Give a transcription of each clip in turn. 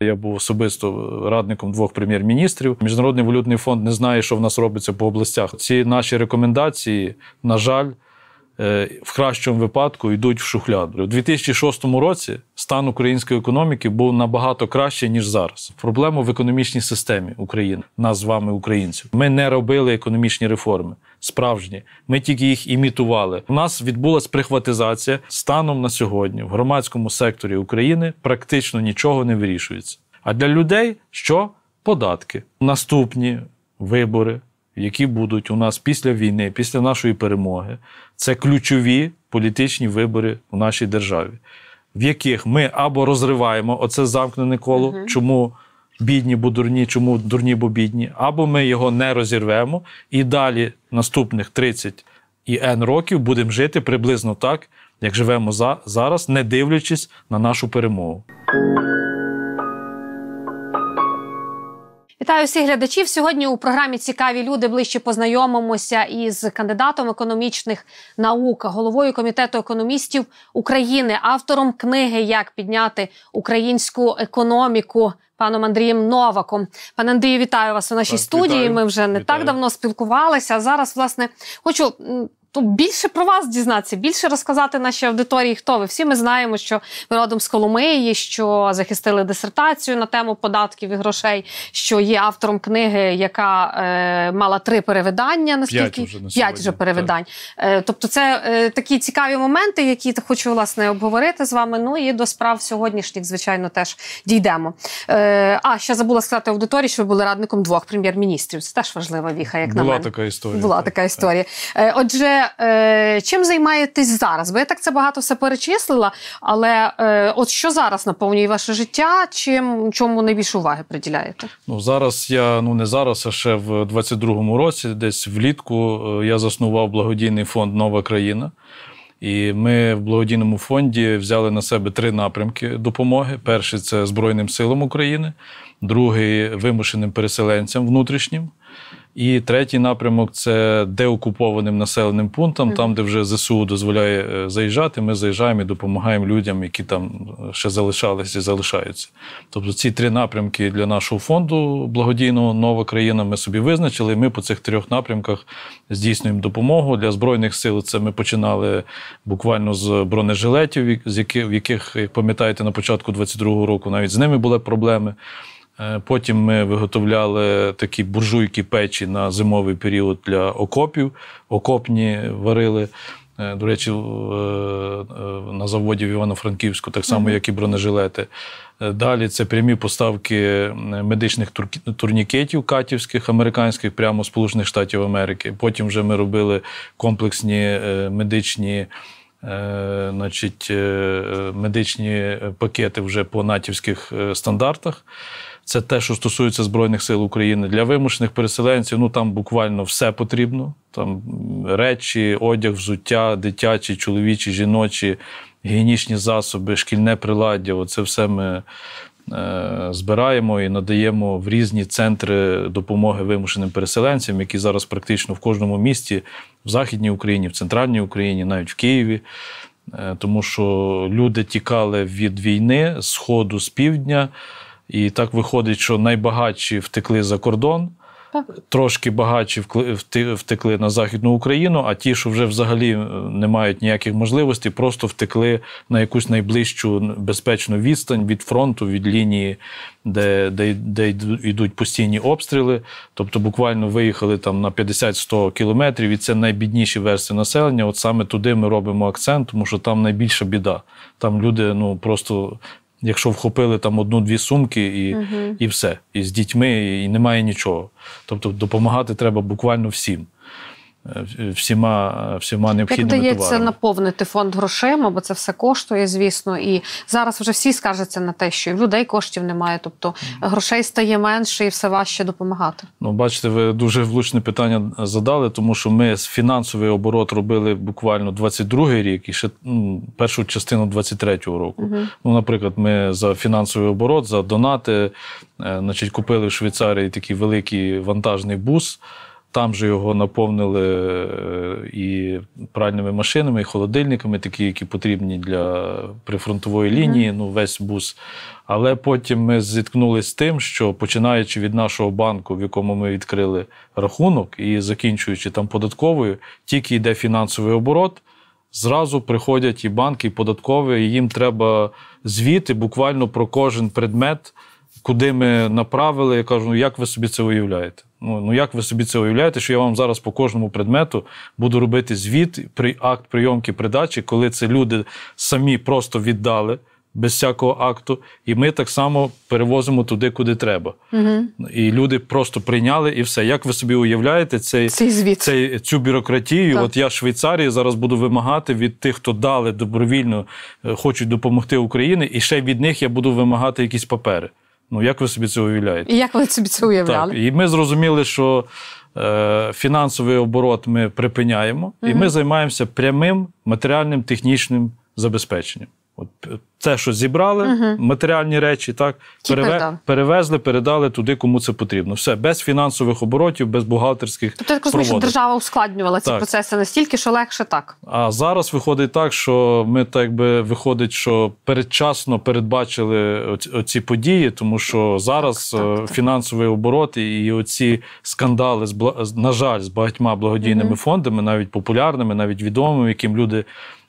Я був особисто радником двох прем'єр-міністрів. Міжнародний валютний фонд не знає, що в нас робиться по областях. Ці наші рекомендації, на жаль. Е, в кращому випадку йдуть в шухляду. У 2006 році стан української економіки був набагато краще, ніж зараз. Проблема в економічній системі України, нас з вами, українців. Ми не робили економічні реформи, справжні. Ми тільки їх імітували. У нас відбулася прихватизація станом на сьогодні в громадському секторі України практично нічого не вирішується. А для людей що? Податки. Наступні вибори, які будуть у нас після війни, після нашої перемоги, це ключові політичні вибори у нашій державі, в яких ми або розриваємо оце замкнене коло, угу. чому бідні, бо дурні, чому дурні, бо бідні, або ми його не розірвемо і далі наступних 30 і N років будемо жити приблизно так, як живемо за зараз, не дивлячись на нашу перемогу. Вітаю всіх глядачів. Сьогодні у програмі Цікаві люди ближче познайомимося із кандидатом економічних наук, головою комітету економістів України, автором книги Як підняти українську економіку паном Андрієм Новаком. Пане Андрію, вітаю вас у нашій так, студії. Вітаю. Ми вже не вітаю. так давно спілкувалися. зараз, власне, хочу Ну, більше про вас дізнатися, більше розказати нашій аудиторії, хто ви. Всі ми знаємо, що ви родом з Коломиї, що захистили дисертацію на тему податків і грошей, що є автором книги, яка е, мала три перевидання, наскільки п'ять вже, на п'ять вже перевидань. Так. Е, тобто, це е, такі цікаві моменти, які хочу власне обговорити з вами. Ну і до справ сьогоднішніх, звичайно, теж дійдемо. Е, А ще забула сказати аудиторії, що ви були радником двох прем'єр-міністрів. Це теж важлива віха, як Була на мене. така історія. Була так, така історія. Так. Е, отже е, чим займаєтесь зараз? Бо я так це багато все перечислила, але е, от що зараз наповнює ваше життя? Чим чому найбільше уваги приділяєте? Ну зараз я ну не зараз, а ще в 22-му році, десь влітку, е, я заснував благодійний фонд Нова країна. І ми в благодійному фонді взяли на себе три напрямки допомоги: перший це Збройним силам України, другий вимушеним переселенцям внутрішнім. І третій напрямок це деокупованим населеним пунктом, mm-hmm. там де вже ЗСУ дозволяє е, заїжджати. Ми заїжджаємо і допомагаємо людям, які там е, ще залишалися і залишаються. Тобто ці три напрямки для нашого фонду благодійного нова країна ми собі визначили. І ми по цих трьох напрямках здійснюємо допомогу для збройних сил. Це ми починали буквально з бронежилетів, з яких в яких, як пам'ятаєте, на початку 22-го року навіть з ними були проблеми. Е, потім ми виготовляли такі буржуйки печі на зимовий період для окопів. Окопні варили. Е, до речі, е, на заводі в Івано-Франківську, так само, як і бронежилети. Далі це прямі поставки медичних турнікетів катівських, американських, прямо з Сполучених Штатів Америки. Потім вже ми робили комплексні медичні значить, медичні пакети вже по натівських стандартах це те, що стосується Збройних сил України. Для вимушених переселенців ну там буквально все потрібно. Там речі, одяг, взуття, дитячі, чоловічі, жіночі, гігієнічні засоби, шкільне приладдя Оце все ми. Е, збираємо і надаємо в різні центри допомоги вимушеним переселенцям, які зараз практично в кожному місті в Західній Україні, в центральній Україні, навіть в Києві. Е, тому що люди тікали від війни з Сходу, з півдня. І так виходить, що найбагатші втекли за кордон, трошки багатші втекли на Західну Україну, а ті, що вже взагалі е, не мають ніяких можливостей, просто втекли на якусь найближчу безпечну відстань від фронту, від лінії, де де, де йдуть постійні обстріли. Тобто буквально виїхали там на 50-100 кілометрів, і це найбідніші версії населення. От саме туди ми робимо акцент, тому що там найбільша біда. Там люди ну просто якщо вхопили там одну-дві сумки і угу. і все. І з дітьми, і немає нічого. Тобто допомагати треба буквально всім всіма всіма необхідними товарами. Як вдається наповнити фонд грошима, бо це все коштує, звісно. І зараз вже всі скаржаться на те, що в людей коштів немає, тобто грошей стає менше і все важче допомагати. Ну, бачите, ви дуже влучне питання задали, тому що ми фінансовий оборот робили буквально 22-й рік і ще ну, першу частину 23-го року. Угу. Ну, наприклад, ми за фінансовий оборот, за донати, е, значить, купили в Швейцарії такий великий вантажний бус. Там же його наповнили е, і пральними машинами, і холодильниками, такі, які потрібні для прифронтової лінії, ну весь бус. Але потім ми зіткнулися з тим, що починаючи від нашого банку, в якому ми відкрили рахунок, і закінчуючи там податковою, тільки йде фінансовий оборот. Зразу приходять і банки, і податкові, і їм треба звіти буквально про кожен предмет куди ми направили, я кажу, ну як ви собі це уявляєте? Ну ну як ви собі це уявляєте, що я вам зараз по кожному предмету буду робити звіт, при акт прийомки придачі, коли це люди самі просто віддали. Без всякого акту, і ми так само перевозимо туди, куди треба. Угу. І люди просто прийняли і все. Як ви собі уявляєте, цей, цей, звіт. цей цю бюрократію? Так. От я в Швейцарії зараз буду вимагати від тих, хто дали добровільно, е, хочуть допомогти Україні, і ще від них я буду вимагати якісь папери. Ну, як ви собі це уявляєте? І як ви собі це уявляли? Так. І ми зрозуміли, що е, фінансовий оборот ми припиняємо, угу. і ми займаємося прямим матеріальним технічним забезпеченням. От е, те, що зібрали, угу. матеріальні речі, так переве, перевезли, передали туди, кому це потрібно. Все без фінансових оборотів, без бухгалтерських. Тобто так розумієш, держава ускладнювала так. ці процеси настільки, що легше так. А зараз виходить так, що ми так би виходить, що передчасно передбачили оці події, тому що зараз так, так, е, фінансовий оборот і оці скандали з на жаль, з багатьма благодійними угу. фондами, навіть популярними, навіть відомими, яким люди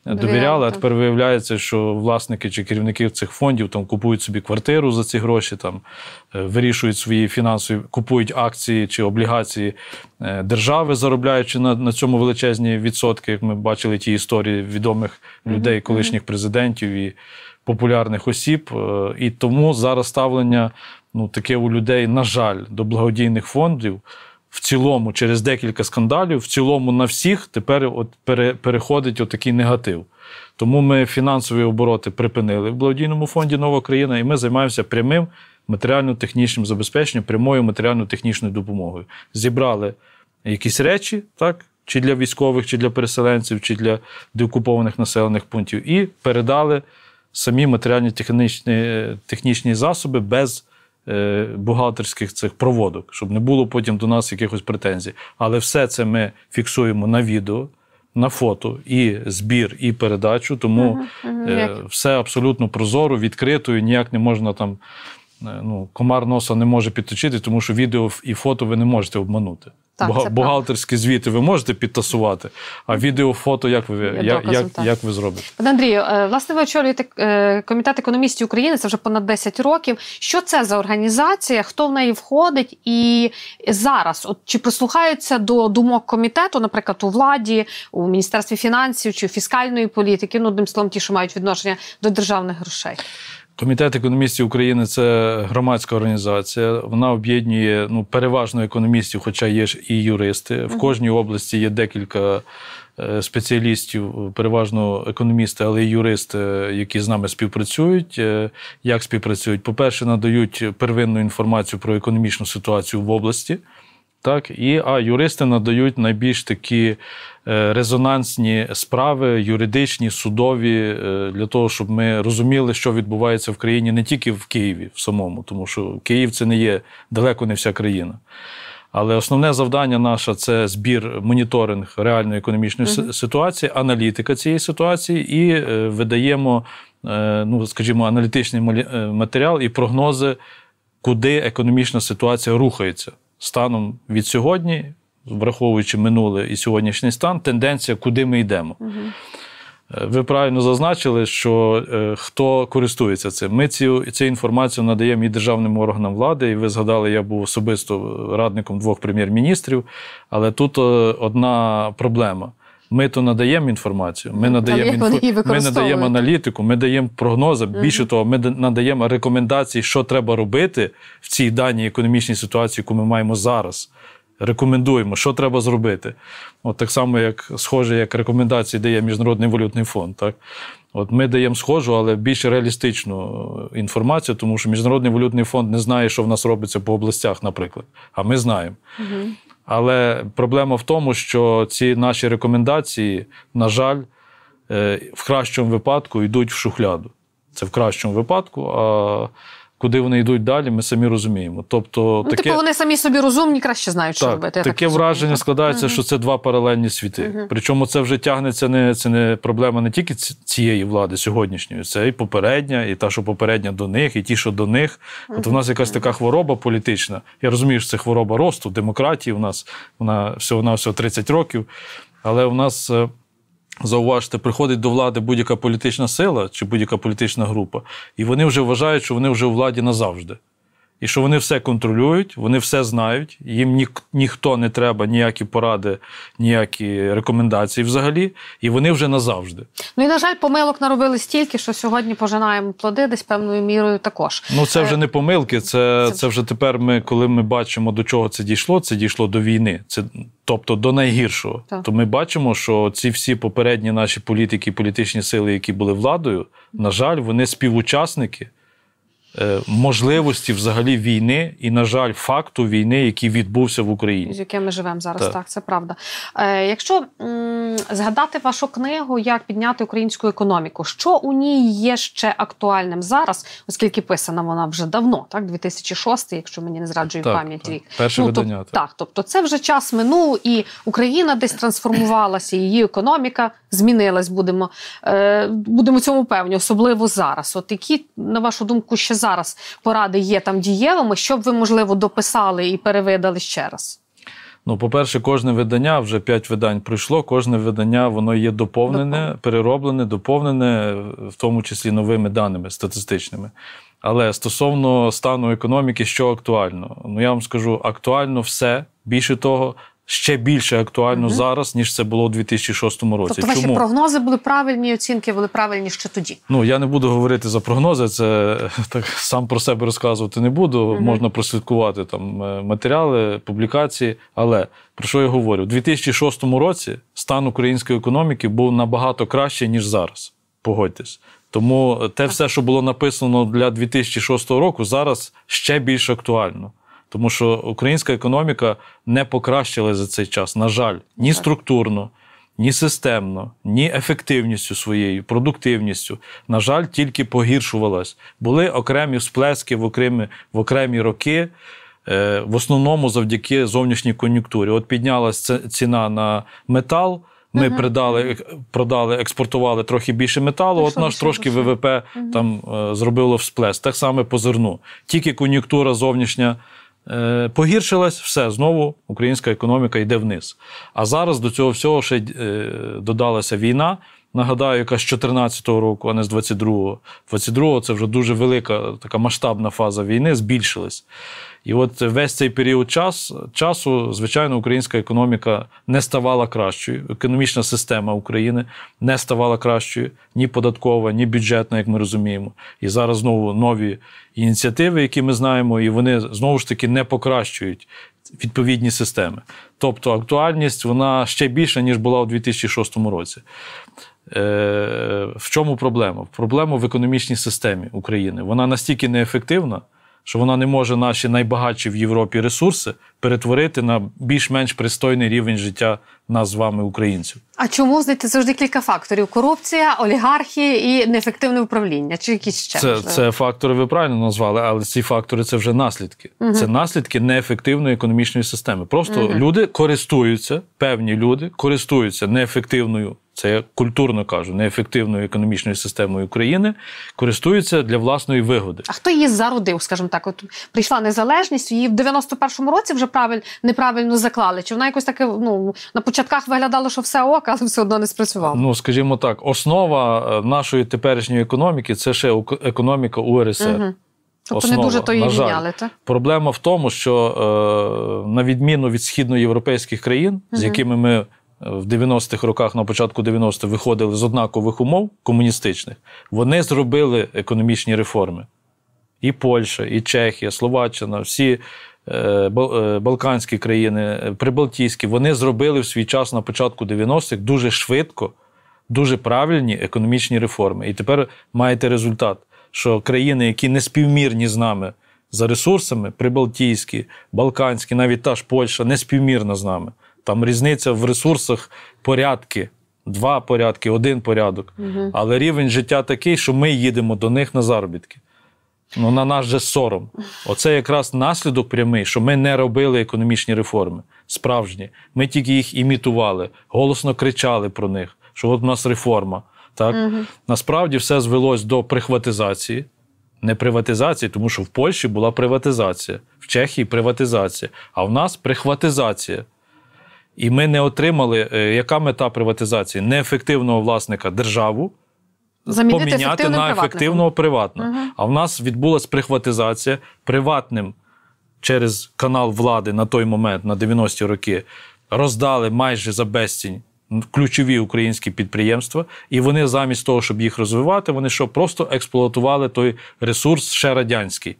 довіряли. А тепер виявляється, що власники чи керівники цих фондів там купують собі квартиру за ці гроші, там е, вирішують свої фінансові, купують акції чи облігації е, держави, заробляючи на на цьому величезні відсотки. Як ми бачили ті історії відомих людей, колишніх президентів і популярних осіб. Е, і тому зараз ставлення ну таке у людей, на жаль, до благодійних фондів в цілому, через декілька скандалів, в цілому на всіх тепер от пере, переходить отакий негатив. Тому ми фінансові обороти припинили в благодійному фонді Нова країна, і ми займаємося прямим матеріально-технічним забезпеченням, прямою матеріально-технічною допомогою. Зібрали якісь речі, так? Чи для військових, чи для переселенців, чи для деокупованих населених пунктів, і передали самі матеріальні технічні е, технічні засоби без Е, бухгалтерських цих проводок, щоб не було потім до нас якихось претензій. Але все це ми фіксуємо на відео. На фото і збір, і передачу, тому uh-huh, uh-huh. все абсолютно прозоро, відкрито, і ніяк не можна там. Е, ну комар носа не може підточити, тому що відео і фото ви не можете обманути. Так, Буга- бухгалтерські звіти ви можете підтасувати, а відео, фото як ви я, як, як, як, ви зробите? Пане Андрію, е, власне, ви очолюєте е, комітет економістів України, це вже понад 10 років. Що це за організація? Хто в неї входить? І зараз от чи прислухаються до думок комітету, наприклад, у владі, у міністерстві фінансів чи у фіскальної політики? Ну одним словом, ті, що мають відношення до державних грошей. Комітет економістів України це громадська організація. Вона об'єднує ну переважно економістів, хоча є ж і юристи. В кожній області є декілька е, спеціалістів, переважно економісти, але й юристи, е, які з нами співпрацюють. Е, як співпрацюють? По перше, надають первинну інформацію про економічну ситуацію в області. Так, і а юристи надають найбільш такі е, резонансні справи, юридичні, судові, е, для того, щоб ми розуміли, що відбувається в країні не тільки в Києві в самому, тому що Київ це не є далеко не вся країна. Але основне завдання наше це збір моніторинг реальної економічної mm-hmm. ситуації, аналітика цієї ситуації, і е, видаємо, ну скажімо, аналітичний матеріал і прогнози, куди економічна ситуація рухається станом від сьогодні, враховуючи минуле і сьогоднішній стан, тенденція, куди ми йдемо. Е, ви правильно зазначили, що е, хто користується цим. Ми цю цю інформацію надаємо і державним органам влади. І ви згадали, я був особисто радником двох прем'єр-міністрів. Але тут е, одна проблема. Ми то надаємо інформацію, ми надаємо інфо... ми надаємо аналітику, ми даємо прогнози. Більше того, ми надаємо рекомендації, що треба робити в цій даній економічній ситуації, яку ми маємо зараз рекомендуємо, що треба зробити. От Так само, як схоже, як рекомендації дає Міжнародний валютний фонд. Так? От Ми даємо схожу, але більш реалістичну е, інформацію, тому що Міжнародний валютний фонд не знає, що в нас робиться по областях, наприклад. А ми знаємо. Угу. Але проблема в тому, що ці наші рекомендації, на жаль, е, в кращому випадку йдуть в шухляду. Це в кращому випадку. а Куди вони йдуть далі, ми самі розуміємо. Тобто, ну, типу, таке... типу, вони самі собі розумні, краще знають, що так, робити. Я таке так враження складається, угу. що це два паралельні світи. Угу. Причому це вже тягнеться не це не проблема не тільки цієї влади сьогоднішньої, це і попередня, і та, що попередня до них, і ті, що до них. Угу. От в нас якась така хвороба політична. Я розумію, що це хвороба росту, демократії. У нас вона всього на всього 30 років, але у нас е, Зауважте, приходить до влади будь-яка політична сила чи будь-яка політична група, і вони вже вважають, що вони вже у владі назавжди і що вони все контролюють, вони все знають. Їм ні, ніхто не треба ніякі поради, ніякі рекомендації взагалі, і вони вже назавжди. Ну і на жаль, помилок наробили стільки, що сьогодні пожинаємо плоди, десь певною мірою також. Ну це вже е, не помилки. Це це вже тепер. Ми, коли ми бачимо, до чого це дійшло, це дійшло до війни. Це тобто до найгіршого. Так. То ми бачимо, що ці всі попередні наші політики, політичні сили, які були владою, на жаль, вони співучасники. Е, можливості взагалі війни і, на жаль, факту війни, який відбувся в Україні, з яким ми живемо зараз. Так, так це правда. Е, якщо м, згадати вашу книгу, як підняти українську економіку, що у ній є ще актуальним зараз, оскільки писана вона вже давно, так 2006, якщо мені не зраджує так, пам'ять так. рік, перше ну, видання. Тоб, так, тобто це вже час минув, і Україна десь трансформувалася. Її економіка змінилась. Будемо е, будемо цьому певні, особливо зараз. От які на вашу думку ще зараз поради є там дієвими, що б ви, можливо, дописали і перевидали ще раз? Ну, по-перше, кожне видання, вже п'ять видань пройшло, кожне видання воно є доповнене, перероблене, доповнене, в тому числі новими даними статистичними. Але стосовно стану економіки, що актуально? Ну я вам скажу, актуально все. Більше того, ще більше актуально угу. зараз, ніж це було у 2006 році. Тобто Чому? ваші прогнози були правильні, оцінки були правильні ще тоді. Ну я не буду говорити за прогнози, це так сам про себе розказувати не буду. Угу. Можна прослідкувати там е, матеріали, публікації. Але про що я говорю? У 2006 році стан української економіки був набагато кращий, ніж зараз. Погодьтесь. Тому те все, що було написано для 2006 року, зараз ще більш актуально. Тому що українська економіка не покращила за цей час, на жаль, ні структурно, ні системно, ні ефективністю своєю, продуктивністю. На жаль, тільки погіршувалась. Були окремі сплески в окремі, в окремі роки. Е, в основному завдяки зовнішній кон'юнктурі. От піднялася ціна на метал. Ми uh придали, продали, експортували трохи більше металу. Пішло, от наш трошки пішло. ВВП uh там е, зробило всплеск. Так само по зерну. Тільки кон'юнктура зовнішня Е, Погіршилась, все знову українська економіка йде вниз. А зараз до цього всього ще е, додалася війна, Нагадаю, яка з 2014 року, а не з 22-го. 22-го це вже дуже велика така масштабна фаза війни, збільшилась. І от весь цей період час, часу, звичайно, українська економіка не ставала кращою. Економічна система України не ставала кращою ні податкова, ні бюджетна, як ми розуміємо. І зараз знову нові ініціативи, які ми знаємо, і вони знову ж таки не покращують відповідні системи. Тобто актуальність вона ще більша, ніж була у 2006 році. Е, в чому проблема? Проблема в економічній системі України. Вона настільки неефективна що вона не може наші найбагатші в Європі ресурси перетворити на більш-менш пристойний рівень життя нас з вами, українців. А чому знаєте, завжди кілька факторів: корупція, олігархії і неефективне управління? Чи якісь ще це це фактори? Ви правильно назвали, але ці фактори це вже наслідки. Угу. Це наслідки неефективної економічної системи. Просто угу. люди користуються, певні люди користуються неефективною це я культурно кажу, неефективною економічною системою України, користуються для власної вигоди. А хто її зародив, скажімо так, от прийшла незалежність, її в 91-му році вже правиль, неправильно заклали. Чи вона якось таке ну на початках виглядало, що все ок, але все одно не спрацювало? Ну скажімо так, основа е, нашої теперішньої економіки це ще економіка УРСР. Угу. Тобто основа, не дуже то її міняли, так? Проблема в тому, що е, на відміну від східноєвропейських країн, угу. з якими ми в 90-х роках, на початку 90-х, виходили з однакових умов комуністичних, вони зробили економічні реформи. І Польща, і Чехія, Словаччина, всі е, е, Балканські країни, е, Прибалтійські, вони зробили в свій час на початку 90-х дуже швидко, дуже правильні економічні реформи. І тепер маєте результат, що країни, які не співмірні з нами за ресурсами, Прибалтійські, Балканські, навіть та ж Польща не співмірна з нами. Там різниця в ресурсах порядки. Два порядки, один порядок. Угу. Але рівень життя такий, що ми їдемо до них на заробітки. Ну, На нас же сором. Оце якраз наслідок прямий, що ми не робили економічні реформи, справжні. Ми тільки їх імітували, голосно кричали про них, що от у нас реформа. Так? Угу. Насправді все звелось до прихватизації. Не приватизації, тому що в Польщі була приватизація, в Чехії приватизація, а в нас прихватизація. І ми не отримали, е, яка мета приватизації? Неефективного власника державу Замінити поміняти на ефективного приватного. Угу. А в нас відбулася прихватизація приватним через канал влади на той момент, на 90-ті роки, роздали майже за безцінь ключові українські підприємства, і вони замість того, щоб їх розвивати, вони що просто експлуатували той ресурс ще радянський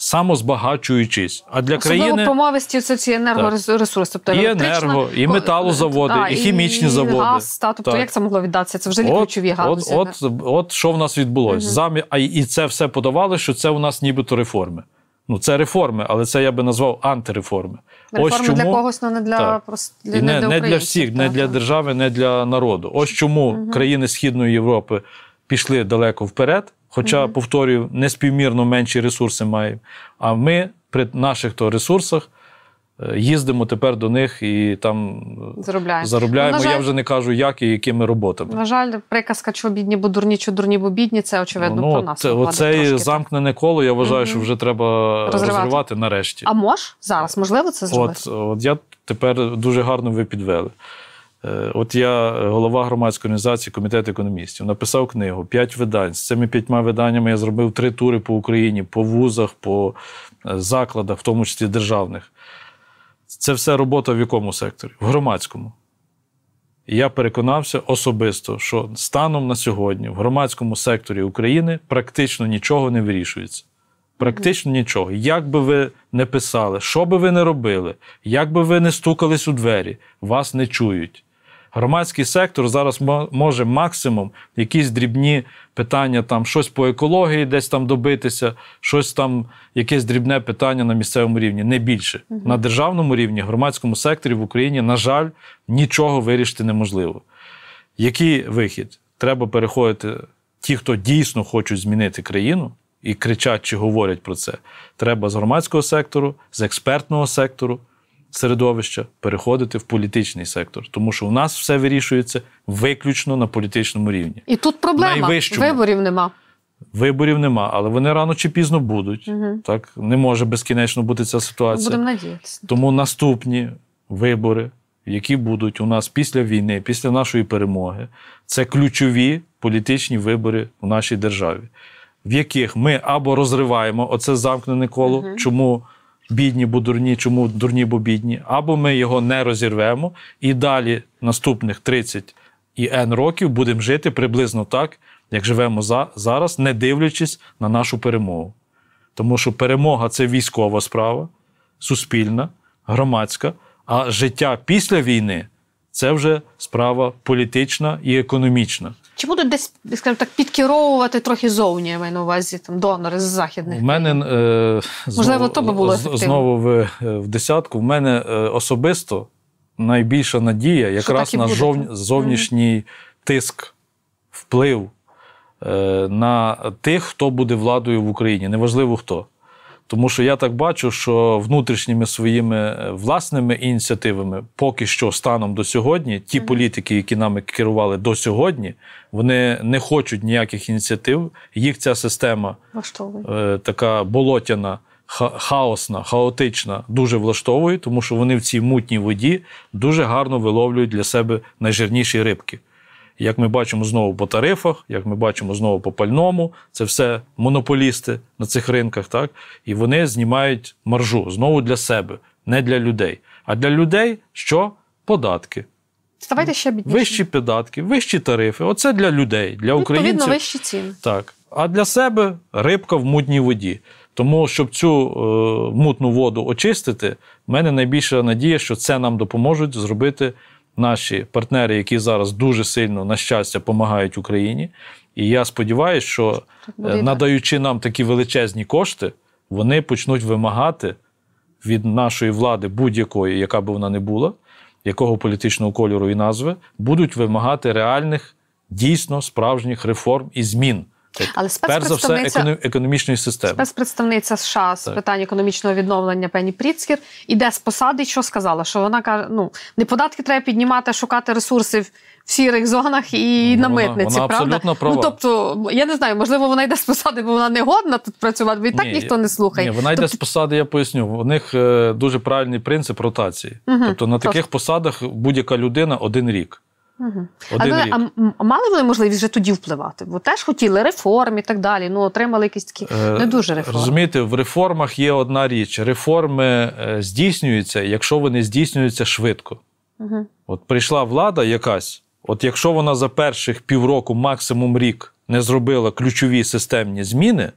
самозбагачуючись. А для Особливо країни по мовисті це ці енергоресурси, тобто і енерго, і металозаводи, е, а, і хімічні і заводи. Газ, та, тобто так. як це могло віддатися? Це вже ключові галузі. От, от, от, що в нас відбулося. Угу. Замі... А і це все подавали, що це у нас нібито реформи. Ну, це реформи, але це я би назвав антиреформи. Реформи Ось чому... для когось, але ну, не для просто для, не, не, не для всіх, так. не для держави, не для народу. Ось чому угу. країни Східної Європи пішли далеко вперед. Хоча, mm-hmm. повторюю, неспівмірно менші ресурси маємо. А ми при наших то ресурсах. Е, їздимо тепер до них і там е, заробляємо. заробляємо. Ну, жаль, Я вже не кажу, як і якими роботами. На жаль, приказка, що бідні, бо дурні, що дурні, бо бідні, це очевидно ну, про нас. Це оце замкнене коло. Я вважаю, mm-hmm. що вже треба розривати. розривати нарешті. А мож зараз можливо це зробити? От, от я тепер дуже гарно ви підвели. Е, от я е, голова громадської організації комітет економістів, написав книгу, п'ять видань. З цими п'ятьма виданнями я зробив три тури по Україні, по вузах, по е, закладах, в тому числі державних. Це все робота в якому секторі? В громадському. І я переконався особисто, що станом на сьогодні в громадському секторі України практично нічого не вирішується. Практично нічого. Як би ви не писали, що би ви не робили, як би ви не стукались у двері, вас не чують. Громадський сектор зараз може максимум якісь дрібні питання, там щось по екології, десь там добитися, щось там, якесь дрібне питання на місцевому рівні, не більше. Угу. На державному рівні, громадському секторі в Україні, на жаль, нічого вирішити неможливо. Який вихід? Треба переходити ті, хто дійсно хочуть змінити країну. І кричать чи говорять про це. Треба з громадського сектору, з експертного сектору, середовища переходити в політичний сектор, тому що у нас все вирішується виключно на політичному рівні. І тут проблема виборів нема. Виборів нема, але вони рано чи пізно будуть. Угу. Так не може безкінечно бути ця ситуація. Будемо надіятися. Тому наступні вибори, які будуть у нас після війни, після нашої перемоги, це ключові політичні вибори в нашій державі, в яких ми або розриваємо оце замкнене коло, угу. чому бідні, бо дурні, чому дурні, бо бідні, або ми його не розірвемо і далі наступних 30 і N років будемо жити приблизно так, як живемо за, зараз, не дивлячись на нашу перемогу. Тому що перемога це військова справа, суспільна, громадська, а життя після війни це вже справа політична і економічна. Чи будуть десь, скажімо так, підкеровувати трохи зовні, я маю на увазі там донори з західних? У мене е, можливо, то би було ефективно. знову в, е, в десятку. У мене е, особисто найбільша надія якраз на жов, зовнішній mm-hmm. тиск, вплив е, на тих, хто буде владою в Україні. Неважливо хто. Тому що я так бачу, що внутрішніми своїми е, власними ініціативами поки що станом до сьогодні, ті політики, які нами керували до сьогодні, вони не хочуть ніяких ініціатив. Їх ця система е, така болотяна, хаосна, хаотична, дуже влаштовує, тому що вони в цій мутній воді дуже гарно виловлюють для себе найжирніші рибки. Як ми бачимо знову по тарифах, як ми бачимо знову по пальному, це все монополісти на цих ринках, так і вони знімають маржу знову для себе, не для людей. А для людей що? Податки. Ставайте ще бідніше. Вищі податки, вищі тарифи. Оце для людей, для українців. Відповідно, вищі ціни. Так. А для себе рибка в мутній воді. Тому, щоб цю е, мутну воду очистити, в мене найбільша надія, що це нам допоможуть зробити наші партнери, які зараз дуже сильно, на щастя, допомагають Україні. І я сподіваюся, що е, надаючи нам такі величезні кошти, вони почнуть вимагати від нашої влади будь-якої, яка би вона не була, якого політичного кольору і назви, будуть вимагати реальних, дійсно справжніх реформ і змін. Так. Але спецпредставниця... Перш за все, економічної системи. Спецпредставниця США з так. питань економічного відновлення пені Пріцкер іде з посади, що сказала, що вона каже: ну не податки треба піднімати, шукати ресурсів в сірих зонах і ну, на митниці. Вона, вона правда? Ну, права. Ну тобто, я не знаю, можливо, вона йде з посади, бо вона не годна тут працювати, бо і так ніхто не слухає. Ні, Вона йде тобто... з посади, я поясню. У них е, дуже правильний принцип ротації. Угу, тобто на таких тож. посадах будь-яка людина один рік. Угу. Один а, ну, рік. а мали вони можливість вже тоді впливати? Бо теж хотіли реформ і так далі. Ну отримали якісь такі е, не дуже реформи. Розумієте, в реформах є одна річ: реформи е, здійснюються, якщо вони здійснюються швидко. Угу. От прийшла влада якась. От якщо вона за перших півроку, максимум рік, не зробила ключові системні зміни,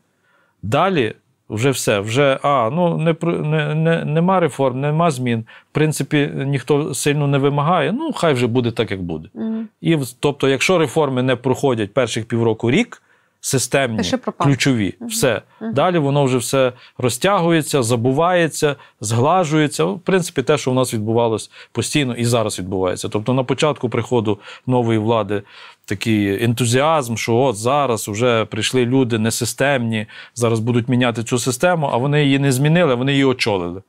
далі вже все. Вже а, ну не не, не, нема реформ, нема змін. В принципі, ніхто сильно не вимагає. Ну, хай вже буде так, як буде. Mm. І тобто, якщо реформи не проходять перших півроку рік. Системні ключові, uh-huh. все uh-huh. далі воно вже все розтягується, забувається, зглажується. В принципі, те, що в нас відбувалось постійно і зараз відбувається. Тобто, на початку приходу нової влади такий ентузіазм, що от зараз вже прийшли люди несистемні, зараз будуть міняти цю систему, а вони її не змінили, вони її очолили.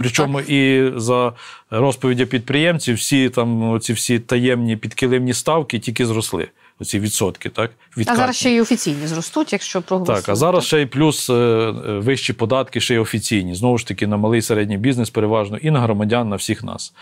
Причому так. і за розповіддю підприємців, всі там ці всі таємні підкилимні ставки тільки зросли. Оці відсотки, так? Відкатні. А зараз ще й офіційні зростуть, якщо проголосують. Так, а зараз ще й плюс е, е, вищі податки, ще й офіційні. Знову ж таки, на малий і середній бізнес переважно і на громадян, на всіх нас.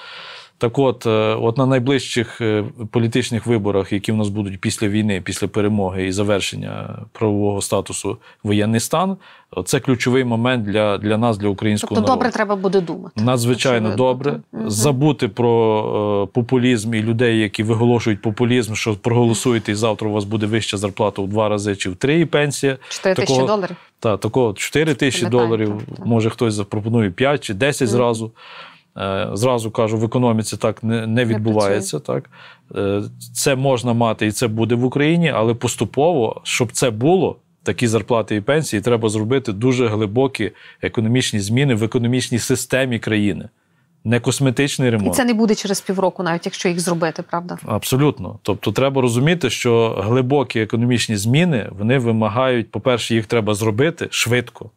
Так от, е, от на найближчих е, політичних виборах, які в нас будуть після війни, після перемоги і завершення правового статусу воєнний стан, це ключовий момент для для нас, для українського тобто, народу. добре треба буде думати. Надзвичайно Очевидно. добре угу. забути про е, популізм і людей, які виголошують популізм, що проголосуєте, і завтра у вас буде вища зарплата у два рази чи в три і пенсія. 4 тисячі доларів. Так, такого 4 тисячі доларів. Може хтось запропонує 5 чи 10 угу. зразу. Е, зразу кажу, в економіці так не, відбувається. Так е, Це можна мати і це буде в Україні, але поступово, щоб це було, такі зарплати і пенсії, треба зробити дуже глибокі економічні зміни в економічній системі країни. Не косметичний ремонт. І це не буде через півроку, навіть якщо їх зробити, правда? Абсолютно. Тобто, треба розуміти, що глибокі економічні зміни вони вимагають, по-перше, їх треба зробити швидко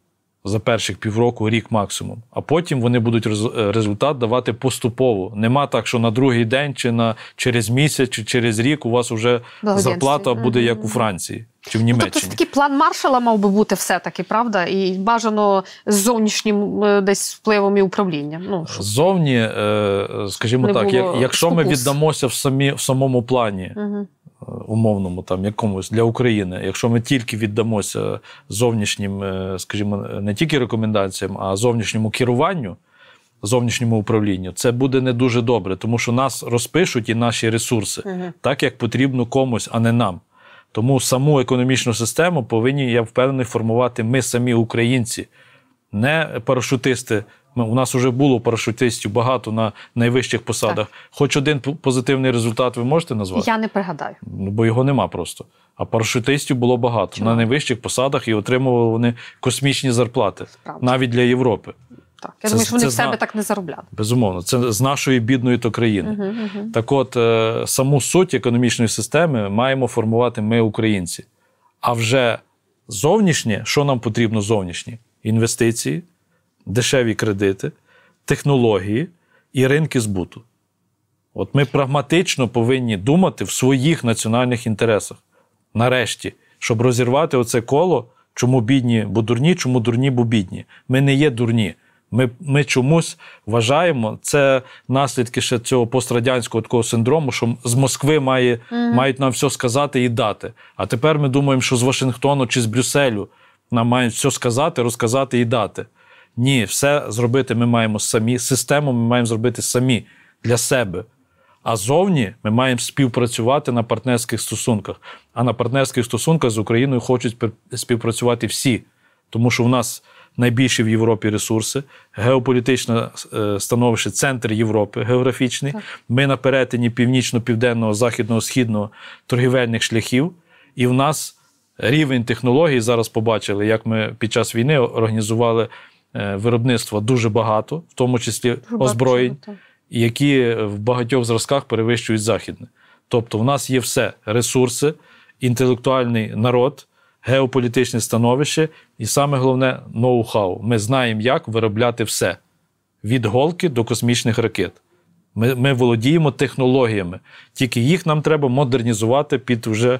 за перших півроку, рік максимум, а потім вони будуть е, результат давати поступово. Нема так, що на другий день, чи на через місяць, чи через рік у вас вже зарплата буде як у Франції. Чи в Німеччині. Ну, тобто такий план маршала мав би бути все-таки, правда? І бажано з зовнішнім е, десь впливом і управлінням. Ну, Зовні, е, скажімо так, якщо ми віддамося в самі в самому плані, угу. Е, умовному там якомусь для України, якщо ми тільки віддамося зовнішнім, е, скажімо, не тільки рекомендаціям, а зовнішньому керуванню. Зовнішньому управлінню це буде не дуже добре, тому що нас розпишуть і наші ресурси, угу. так як потрібно комусь, а не нам. Тому саму економічну систему повинні, я впевнений, формувати ми самі українці, не парашутисти у нас вже було парашутистів багато на найвищих посадах. Так. Хоч один позитивний результат ви можете назвати? Я не пригадаю. Ну, бо його нема просто. А парашутистів було багато Чому? на найвищих посадах і отримували вони космічні зарплати Справді. навіть для Європи. Так, я це, думаю, що вони в себе на... так не заробляли. Безумовно, це з нашої бідної то країни. Угу, угу. Так, от е, саму суть економічної системи маємо формувати ми, українці. А вже зовнішнє, що нам потрібно зовнішнє? Інвестиції дешеві кредити, технології і ринки збуту. От ми прагматично повинні думати в своїх національних інтересах, нарешті, щоб розірвати оце коло, чому бідні, бо дурні, чому дурні, бо бідні. Ми не є дурні. Ми ми чомусь вважаємо це наслідки ще цього пострадянського такого синдрому, що з Москви має, mm-hmm. мають нам все сказати і дати. А тепер ми думаємо, що з Вашингтону чи з Брюсселю нам мають все сказати, розказати і дати. Ні, все зробити ми маємо самі. Систему ми маємо зробити самі для себе. А зовні ми маємо співпрацювати на партнерських стосунках. А на партнерських стосунках з Україною хочуть співпрацювати всі, тому що в нас найбільші в Європі ресурси, геополітичне е, становище, центр Європи географічний. Ми на перетині північно-південного, західного, східного торгівельних шляхів, і в нас рівень технологій зараз побачили, як ми під час війни організували Е, виробництва дуже багато, в тому числі озброєнь, які в багатьох зразках перевищують західне. Тобто, в нас є все: ресурси, інтелектуальний народ, геополітичне становище, і саме головне ноу-хау. Ми знаємо, як виробляти все від голки до космічних ракет. Ми ми володіємо технологіями, тільки їх нам треба модернізувати під вже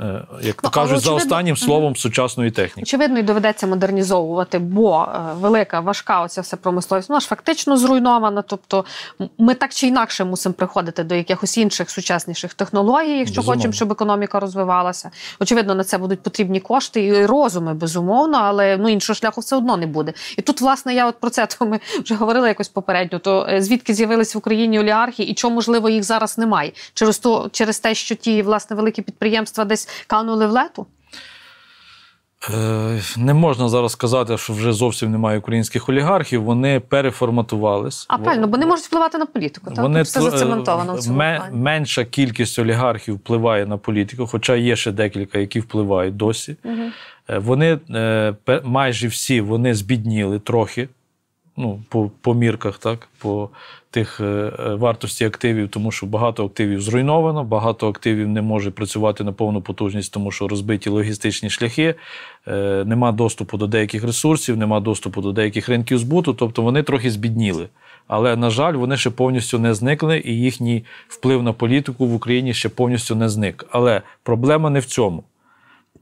Е, як то ну, кажуть, за останнім словом сучасної техніки, очевидно, і доведеться модернізовувати, бо е, велика, важка оця вся промисловість вона ж фактично зруйнована. Тобто, ми так чи інакше мусимо приходити до якихось інших сучасніших технологій, якщо безумовно. хочемо, щоб економіка розвивалася. Очевидно, на це будуть потрібні кошти і розуми, безумовно, але ну іншого шляху все одно не буде. І тут, власне, я от про це то ми вже говорили якось попередньо. То е, звідки з'явились в Україні олігархи і чому можливо їх зараз немає? Через то через те, що ті власне великі підприємства десь канули в лету? Е, не можна зараз сказати, що вже зовсім немає українських олігархів. Вони переформатувались. А правильно, бо не можуть впливати на політику. Так? Вони все тобто зацементовано в е, цьому плані. менша кількість олігархів впливає на політику, хоча є ще декілька, які впливають досі. Угу. Вони майже всі вони збідніли трохи ну, по по мірках, так, по тих е, е, вартості активів, тому що багато активів зруйновано, багато активів не може працювати на повну потужність, тому що розбиті логістичні шляхи, е, нема доступу до деяких ресурсів, нема доступу до деяких ринків збуту, тобто вони трохи збідніли. Але, на жаль, вони ще повністю не зникли, і їхній вплив на політику в Україні ще повністю не зник. Але проблема не в цьому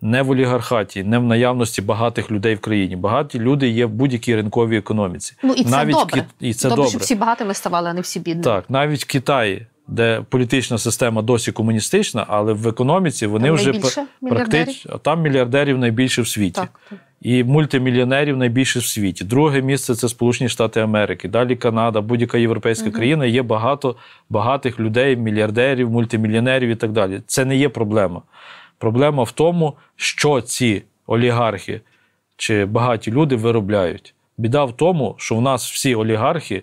не в олігархаті, не в наявності багатих людей в країні. Багаті люди є в будь-якій ринковій економіці. Ну і це навіть добре. Кі... І це добре, добре, щоб всі багатими ставали, а не всі бідні. Так, навіть в Китаї, де політична система досі комуністична, але в економіці вони вже практично там мільярдерів найбільше в світі. Так, так. І мультимільйонерів найбільше в світі. Друге місце це Сполучені Штати Америки. Далі Канада, будь-яка європейська uh країна. Є багато багатих людей, мільярдерів, мультимільйонерів і так далі. Це не є проблема. Проблема в тому, що ці олігархи чи багаті люди виробляють. Біда в тому, що в нас всі олігархи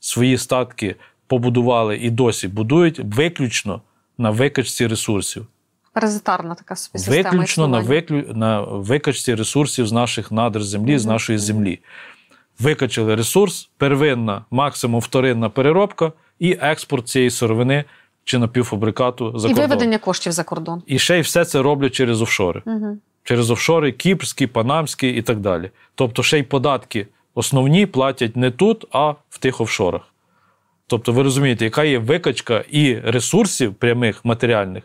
свої статки побудували і досі будують виключно на викачці ресурсів. Паразитарна така собі система. Виключно на виклю... на викачці ресурсів з наших надр землі, mm-hmm. з нашої землі. Викачили ресурс, первинна, максимум вторинна переробка і експорт цієї сировини чи напівфабрикату за і кордон. І виведення коштів за кордон. І ще й все це роблять через офшори. Угу. Через офшори, кіпрські, панамські і так далі. Тобто, ще й податки основні платять не тут, а в тих офшорах. Тобто, ви розумієте, яка є викачка і ресурсів прямих матеріальних,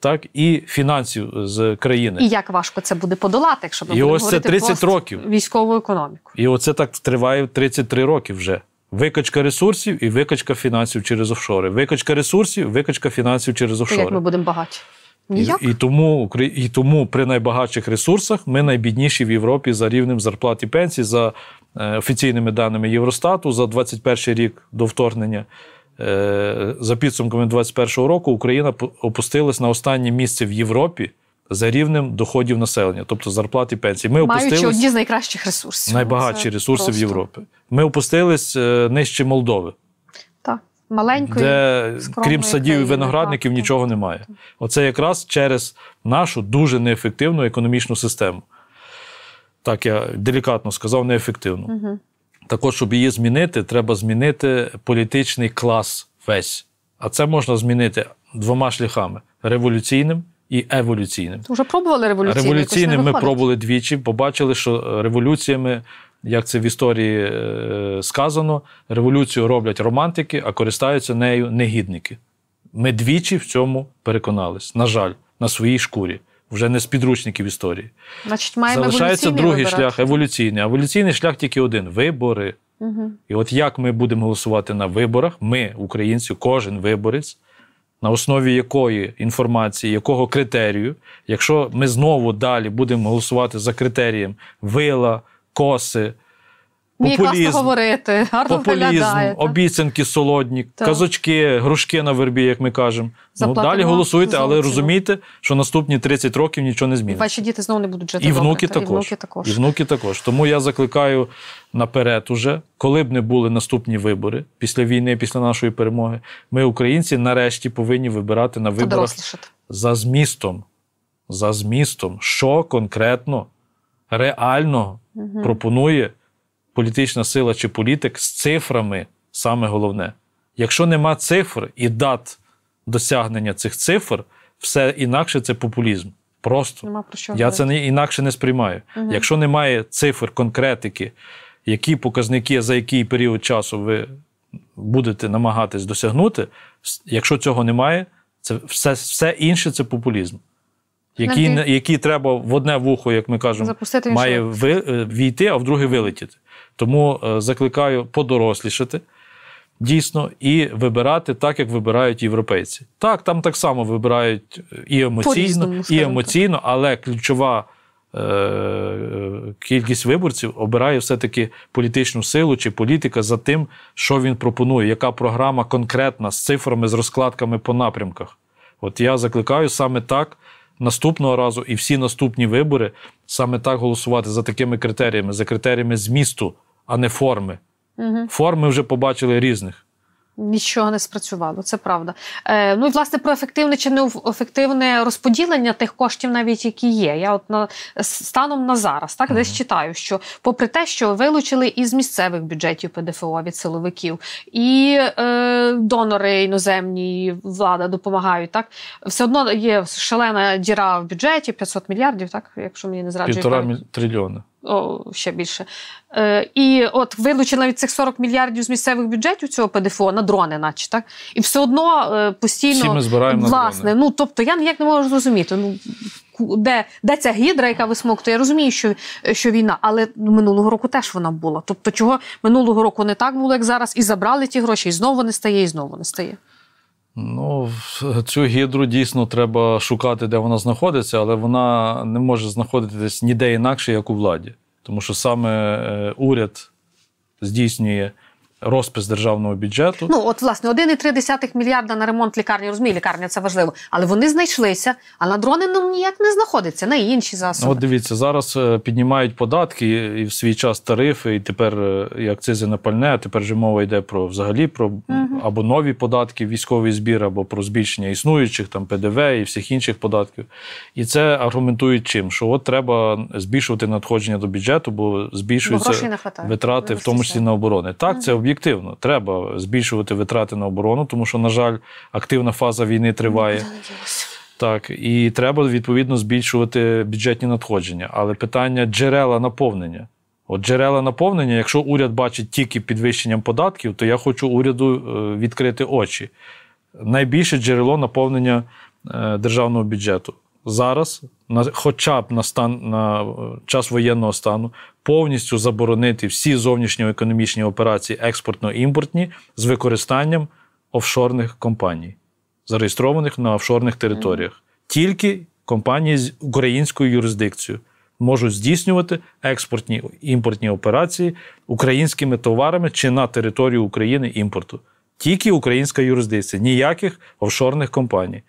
так і фінансів з країни. І як важко це буде подолати, якщо ми і будемо ось це говорити 30 років. військову економіку. І оце так триває 33 роки вже. Викачка ресурсів і викачка фінансів через офшори. Викачка ресурсів, викачка фінансів через офшори. як ми будемо багаті? Ніяк? І, і тому і тому при найбагатших ресурсах ми найбідніші в Європі за рівнем зарплат і пенсій, за е, офіційними даними Євростату за 21 рік до вторгнення. Е, за підсумками 2021 року Україна опустилась на останнє місце в Європі за рівнем доходів населення, тобто зарплати і пенсій. Ми опустились... одні з найкращих ресурсів. Найбагатші Це ресурси просто. в Європі. Ми опустились е, нижче Молдови. маленької, де крім садів і виноградників, так, нічого так, немає. Так. Оце якраз через нашу дуже неефективну економічну систему. Так, я делікатно сказав, неефективну. Угу. Так от, щоб її змінити, треба змінити політичний клас весь. А це можна змінити двома шляхами: революційним і еволюційним. Вже пробували революційним? Революційним ми пробували двічі, побачили, що революціями, як це в історії е, сказано, революцію роблять романтики, а користаються нею негідники. Ми двічі в цьому переконались. На жаль, на своїй шкурі. Вже не з підручників історії. Значить, маємо Залишається другий вибирати. шлях еволюційний. Еволюційний шлях тільки один вибори. Угу. І от як ми будемо голосувати на виборах, ми, українці, кожен виборець, на основі якої інформації, якого критерію, якщо ми знову далі будемо голосувати за критерієм вила, коси популізм, говорити, гарно популізм обіцянки солодні, так. казочки, грушки на вербі, як ми кажемо. ну, Далі голосуйте, але розумійте, що наступні 30 років нічого не зміниться. Ваші діти знову не будуть жити. І внуки, добре, також, і внуки також. І внуки також. Тому я закликаю наперед, уже коли б не були наступні вибори після війни, після нашої перемоги, ми, українці, нарешті повинні вибирати на виборах за змістом. За змістом, що конкретно реально угу. пропонує політична сила чи політик з цифрами саме головне. Якщо нема цифр і дат досягнення цих цифр, все інакше це популізм. Просто Нема про що я говорити. це не інакше не сприймаю. Угу. Якщо немає цифр, конкретики, які показники за який період часу ви будете намагатись досягнути, якщо цього немає, це все все інше це популізм, який, який треба в одне вухо, як ми кажемо, має ви, е, війти, а в друге вилетіти. Тому е, закликаю подорослішати дійсно і вибирати так, як вибирають європейці. Так, там так само вибирають е, і емоційно, і емоційно, але ключова. Е, кількість виборців обирає все-таки політичну силу чи політика за тим, що він пропонує, яка програма конкретна з цифрами, з розкладками по напрямках. От я закликаю саме так наступного разу і всі наступні вибори саме так голосувати за такими критеріями, за критеріями змісту а не форми. Угу. Форми вже побачили різних. Нічого не спрацювало, це правда. Е, Ну і власне про ефективне чи неефективне розподілення тих коштів, навіть які є. Я от на станом на зараз так uh-huh. десь читаю, що попри те, що вилучили із місцевих бюджетів ПДФО від силовиків, і е, донори іноземні і влада допомагають. Так все одно є шалена діра в бюджеті 500 мільярдів. Так, якщо мені не зраджує півтора мільйона. трильйона. О, ще більше. Е, І от вилучили від цих 40 мільярдів з місцевих бюджетів цього ПДФО на дрони, наче так. І все одно е, постійно Всі ми збираємо власне. На дрони. Ну тобто я ніяк не можу зрозуміти. Ну де де ця гідра, яка висмоктує? Я розумію, що що війна, але минулого року теж вона була. Тобто, чого минулого року не так було, як зараз, і забрали ті гроші, і знову не стає, і знову не стає. Ну, цю гідру дійсно треба шукати, де вона знаходиться, але вона не може знаходитись ніде інакше, як у владі. Тому що саме е, уряд здійснює розпис державного бюджету. Ну от власне 1,3 мільярда на ремонт лікарні. Розумію, лікарня це важливо, але вони знайшлися. А на дрони ну, ніяк не знаходиться на інші ну, засоби. От дивіться, зараз е, піднімають податки і в свій час тарифи, і тепер е, і акцизи на пальне. а Тепер же мова йде про взагалі про угу. або нові податки, військовий збір, або про збільшення існуючих там ПДВ і всіх інших податків. І це аргументують чим, що от треба збільшувати надходження до бюджету, бо збільшуються бо витрати, Вибачте. Ну, в тому числі на оборони. Так, угу. це об'єктивно. Треба збільшувати витрати на оборону, тому що, на жаль, активна фаза війни триває. Так, і треба відповідно збільшувати бюджетні надходження. Але питання джерела наповнення. От джерела наповнення, якщо уряд бачить тільки підвищенням податків, то я хочу уряду е, відкрити очі. Найбільше джерело наповнення е, державного бюджету зараз, на, хоча б на стан на е, час воєнного стану, повністю заборонити всі зовнішньоекономічні операції експортно-імпортні з використанням офшорних компаній, зареєстрованих на офшорних територіях. Тільки компанії з українською юрисдикцією можуть здійснювати експортні імпортні операції українськими товарами чи на територію України імпорту. Тільки українська юрисдикція, ніяких офшорних компаній.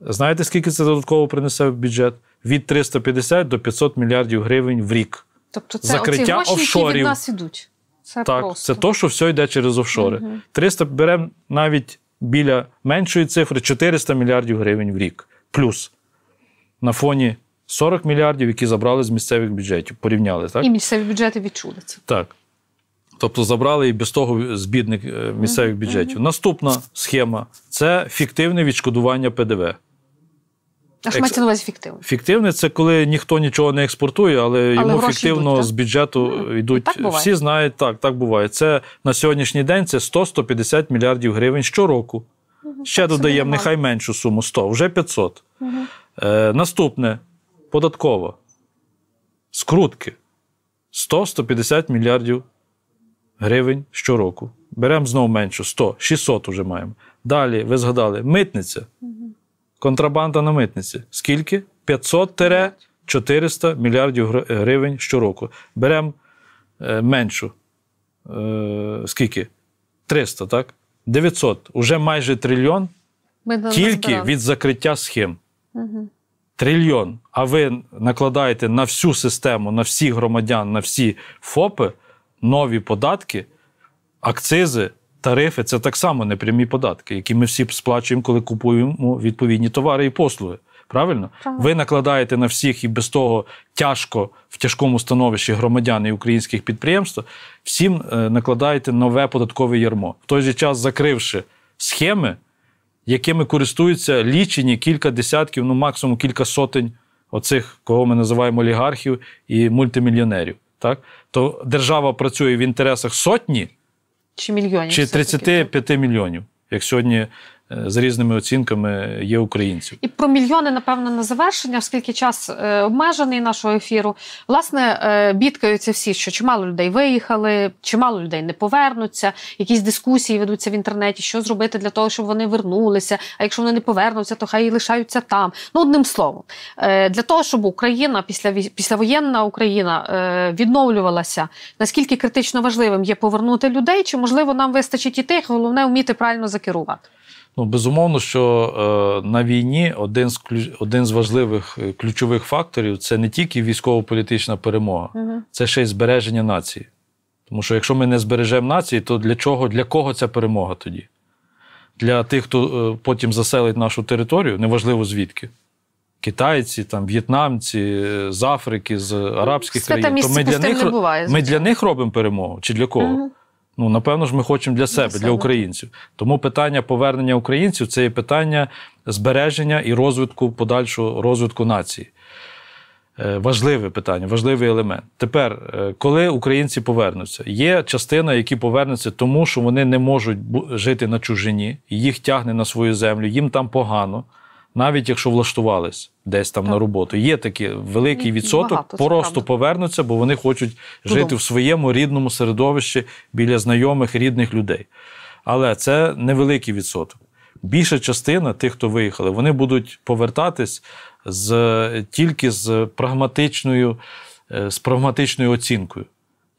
Знаєте, скільки це додатково принесе в бюджет? Від 350 до 500 мільярдів гривень в рік. Тобто це закриття оці гроші, офшорів. які від нас ідуть. Це так, просто. це то, що все йде через офшори. Угу. 300 беремо навіть біля меншої цифри 400 мільярдів гривень в рік. Плюс на фоні 40 мільярдів, які забрали з місцевих бюджетів. Порівняли, так? І місцеві бюджети відчули це. Так. Тобто забрали і без того з бідних е, місцевих бюджетів. Наступна схема це фіктивне відшкодування ПДВ. А що мається на увазі фіктивне? Фіктивне це коли ніхто нічого не експортує, але, але йому фіктивно йдуть, з бюджету так? йдуть. Так Всі знають, так, так буває. Це на сьогоднішній день це 100-150 мільярдів гривень щороку. Угу, Ще додаємо нехай меншу суму 100, вже 500. Угу. Е, Наступне податково. Скрутки. 100-150 мільярдів гривень щороку. Беремо знову меншу 100, 600 вже маємо. Далі ви згадали митниця, контрабанда на митниці. Скільки? 500-400 мільярдів гривень щороку. Беремо е, меншу. Е, скільки? 300, так? 900. Уже майже трильйон тільки збирали. від закриття схем. Угу. Трильйон. А ви накладаєте на всю систему, на всіх громадян, на всі ФОПи нові податки, акцизи, тарифи це так само непрямі податки, які ми всі сплачуємо, коли купуємо відповідні товари і послуги. Правильно? Ага. Ви накладаєте на всіх і без того тяжко в тяжкому становищі громадян і українських підприємств, всім е, накладаєте нове податкове ярмо, в той же час закривши схеми, якими користуються лічені кілька десятків, ну максимум кілька сотень оцих, кого ми називаємо олігархів і мультимільйонерів так, то держава працює в інтересах сотні чи мільйонів. Чи 35 мільйонів, як сьогодні Е, за різними оцінками є українців. І про мільйони, напевно, на завершення, оскільки час е, обмежений нашого ефіру. Власне, е, бідкаються всі, що чимало людей виїхали, чимало людей не повернуться. Якісь дискусії ведуться в інтернеті, що зробити для того, щоб вони вернулися. А якщо вони не повернуться, то хай і лишаються там. Ну, одним словом, для того, щоб Україна після післявоєнна Україна відновлювалася, наскільки критично важливим є повернути людей, чи можливо нам вистачить і тих, головне вміти правильно закерувати. Ну, безумовно, що е, на війні один з один з важливих е, ключових факторів це не тільки військово-політична перемога, угу. це ще й збереження нації. Тому що якщо ми не збережемо нації, то для чого, для кого ця перемога тоді? Для тих, хто е, потім заселить нашу територію, неважливо звідки. Китайці, там, в'єтнамці, з Африки, з ну, арабських Свята країн, то ми для них ми для них робимо перемогу чи для кого? Угу. Ну, напевно ж, ми хочемо для себе, для українців. Тому питання повернення українців це є питання збереження і розвитку подальшого розвитку нації. Е, важливе питання, важливий елемент. Тепер, е, коли українці повернуться, є частина, які повернуться, тому що вони не можуть жити на чужині, їх тягне на свою землю, їм там погано навіть якщо влаштувались десь там так. на роботу. Є такий великий відсоток, просто повернуться, бо вони хочуть Тудом. жити в своєму рідному середовищі біля знайомих рідних людей. Але це невеликий відсоток. Більша частина тих, хто виїхали, вони будуть повертатись з тільки з прагматичною, е, з прагматичною оцінкою.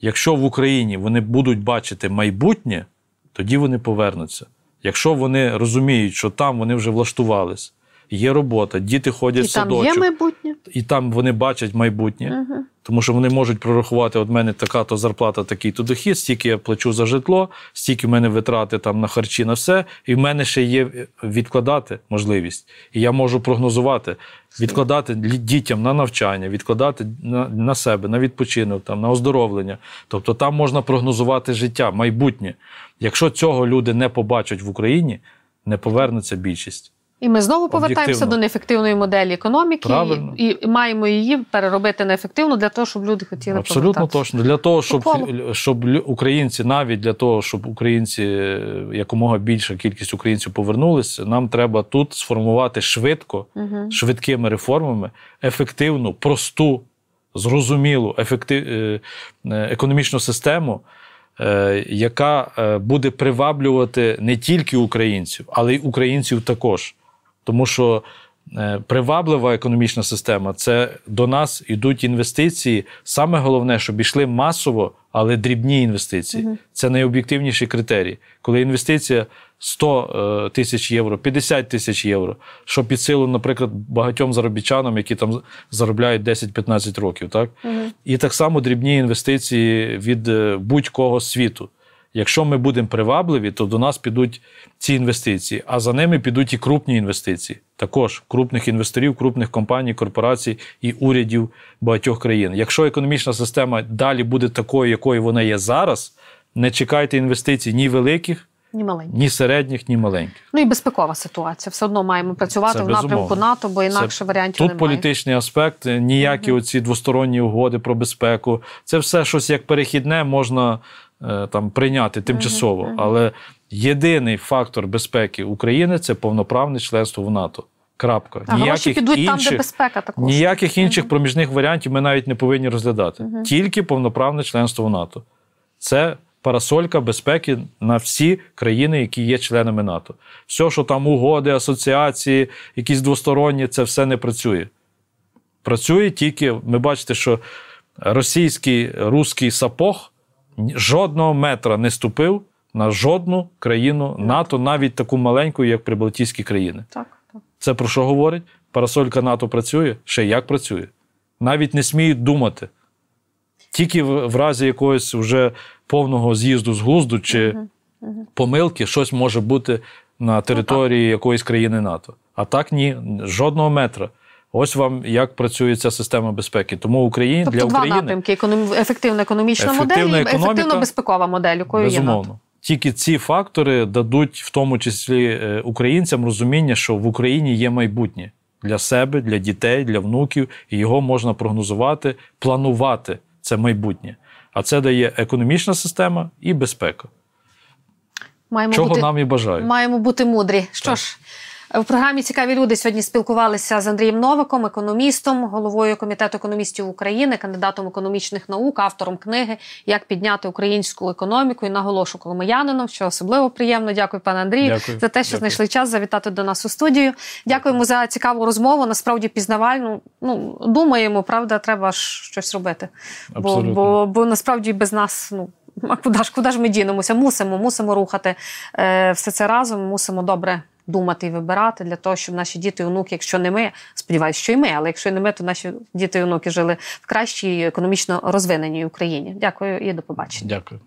Якщо в Україні вони будуть бачити майбутнє, тоді вони повернуться. Якщо вони розуміють, що там вони вже влаштувались, є робота, діти ходять і в садочок. там є майбутнє. І там вони бачать майбутнє, угу. тому що вони можуть прорахувати от мене така то зарплата, такий то дохід, стільки я плачу за житло, стільки в мене витрати там на харчі, на все. І в мене ще є відкладати можливість. І я можу прогнозувати, відкладати дітям на навчання, відкладати на, на себе, на відпочинок, там, на оздоровлення. Тобто там можна прогнозувати життя, майбутнє. Якщо цього люди не побачать в Україні, не повернеться більшість. І ми знову повертаємося до неефективної моделі економіки Правильно. і і маємо її переробити на ефективну для того, щоб люди хотіли абсолютно точно для того, щоб Такого. щоб українці навіть для того, щоб українці е, якомога більша кількість українців повернулися. Нам треба тут сформувати швидко, угу. швидкими реформами, ефективну, просту, зрозумілу, ефектив е, е, економічну систему. Яка буде приваблювати не тільки українців, але й українців також. Тому що е, приваблива економічна система це до нас йдуть інвестиції. Саме головне, щоб йшли масово, але дрібні інвестиції. Угу. Це найоб'єктивніші критерії. Коли інвестиція 100 е, тисяч євро, 50 тисяч євро, що під силу, наприклад, багатьом заробітчанам, які там заробляють 10-15 років. Так? Угу. І так само дрібні інвестиції від е, будь-кого світу. Якщо ми будемо привабливі, то до нас підуть ці інвестиції, а за ними підуть і крупні інвестиції, також крупних інвесторів, крупних компаній, корпорацій і урядів багатьох країн. Якщо економічна система далі буде такою, якою вона є зараз, не чекайте інвестицій ні великих. Ні маленьких. ні середніх, ні маленьких. Ну і безпекова ситуація. Все одно маємо працювати Це в напрямку НАТО, бо інакше Це... варіантів тут немає. політичний аспект, ніякі mm оці двосторонні угоди про безпеку. Це все щось як перехідне, можна Е, там прийняти тимчасово. Але єдиний фактор безпеки України це повноправне членство в НАТО. Крапка. А, ніяких підуть інших, там, де безпека також. Ніяких інших проміжних варіантів ми навіть не повинні розглядати. Угу. Тільки повноправне членство в НАТО. Це парасолька безпеки на всі країни, які є членами НАТО. Все, що там угоди, асоціації, якісь двосторонні, це все не працює. Працює тільки, ми бачите, що російський русський сапог жодного метра не ступив на жодну країну НАТО, навіть таку маленьку, як Прибалтійські країни. Так, так. Це про що говорить? Парасолька НАТО працює, ще як працює. Навіть не сміють думати. Тільки в разі якогось вже повного з'їзду з глузду чи помилки щось може бути на території ну, якоїсь країни НАТО. А так ні, жодного метра. Ось вам як працює ця система безпеки. Тому Україні тобто, для України два напрямки: ефективна економічна ефективна модель, і ефективно-безпекова модель, якою безумовно. є НАТО. Тільки ці фактори дадуть в тому числі е, українцям розуміння, що в Україні є майбутнє для себе, для дітей, для внуків, і його можна прогнозувати, планувати це майбутнє. А це дає економічна система і безпека. Маємо Чого бути, нам і бажають. Маємо бути мудрі. Що так. ж, в програмі цікаві люди сьогодні спілкувалися з Андрієм Новиком, економістом, головою комітету економістів України, кандидатом економічних наук, автором книги Як підняти українську економіку і наголошу коломиянином, що особливо приємно. Дякую, пане Андрію, дякую, за те, що дякую. знайшли час завітати до нас у студію. Дякуємо за цікаву розмову. Насправді пізнавальну. Ну думаємо, правда, треба ж щось робити. Бо, бо бо насправді без нас ну. А куди ж куди ж ми дінемося? Мусимо, мусимо рухати е, все це разом. Мусимо добре думати і вибирати для того, щоб наші діти і онуки, якщо не ми, сподіваюся, що і ми, але якщо і не ми, то наші діти і онуки жили в кращій економічно розвиненій Україні. Дякую і до побачення. Дякую.